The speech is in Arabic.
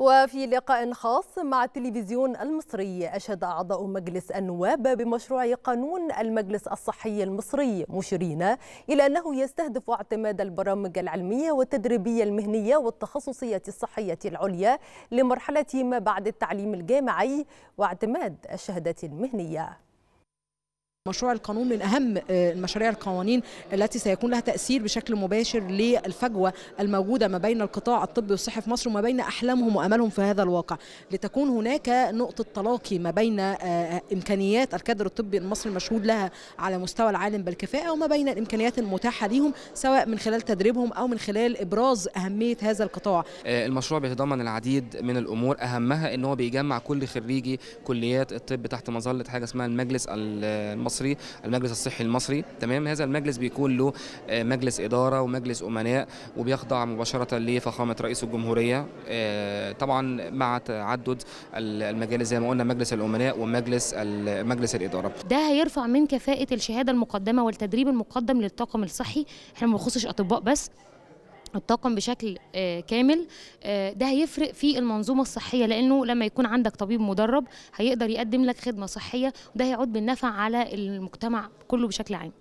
وفي لقاء خاص مع التلفزيون المصري أشاد أعضاء مجلس النواب بمشروع قانون المجلس الصحي المصري مشيرين إلى أنه يستهدف اعتماد البرامج العلمية والتدريبية المهنية والتخصصية الصحية العليا لمرحلة ما بعد التعليم الجامعي واعتماد الشهادة المهنية مشروع القانون من أهم آه، المشاريع القوانين التي سيكون لها تأثير بشكل مباشر للفجوة الموجودة ما بين القطاع الطبي والصحي في مصر وما بين أحلامهم وأملهم في هذا الواقع لتكون هناك نقطة تلاقي ما بين آه، آه، إمكانيات الكادر الطبي المصري المشهود لها على مستوى العالم بالكفاءة وما بين الإمكانيات المتاحة ليهم سواء من خلال تدريبهم أو من خلال إبراز أهمية هذا القطاع المشروع بيتضمن العديد من الأمور أهمها أن هو بيجمع كل خريجي كليات الطب تحت مظلة حاجة اسمها المجلس المصري المصري المجلس الصحي المصري تمام هذا المجلس بيكون له آه، مجلس إدارة ومجلس أمناء وبيخضع مباشرة لفخامة رئيس الجمهورية آه، طبعا مع تعدد المجالس زي ما قلنا مجلس الأمناء ومجلس مجلس الإدارة ده هيرفع من كفاءة الشهادة المقدمة والتدريب المقدم للطاقم الصحي احنا ما بنخصش أطباء بس الطاقم بشكل آه، كامل آه، ده هيفرق في المنظومه الصحيه لانه لما يكون عندك طبيب مدرب هيقدر يقدم لك خدمه صحيه وده هيعود بالنفع على المجتمع كله بشكل عام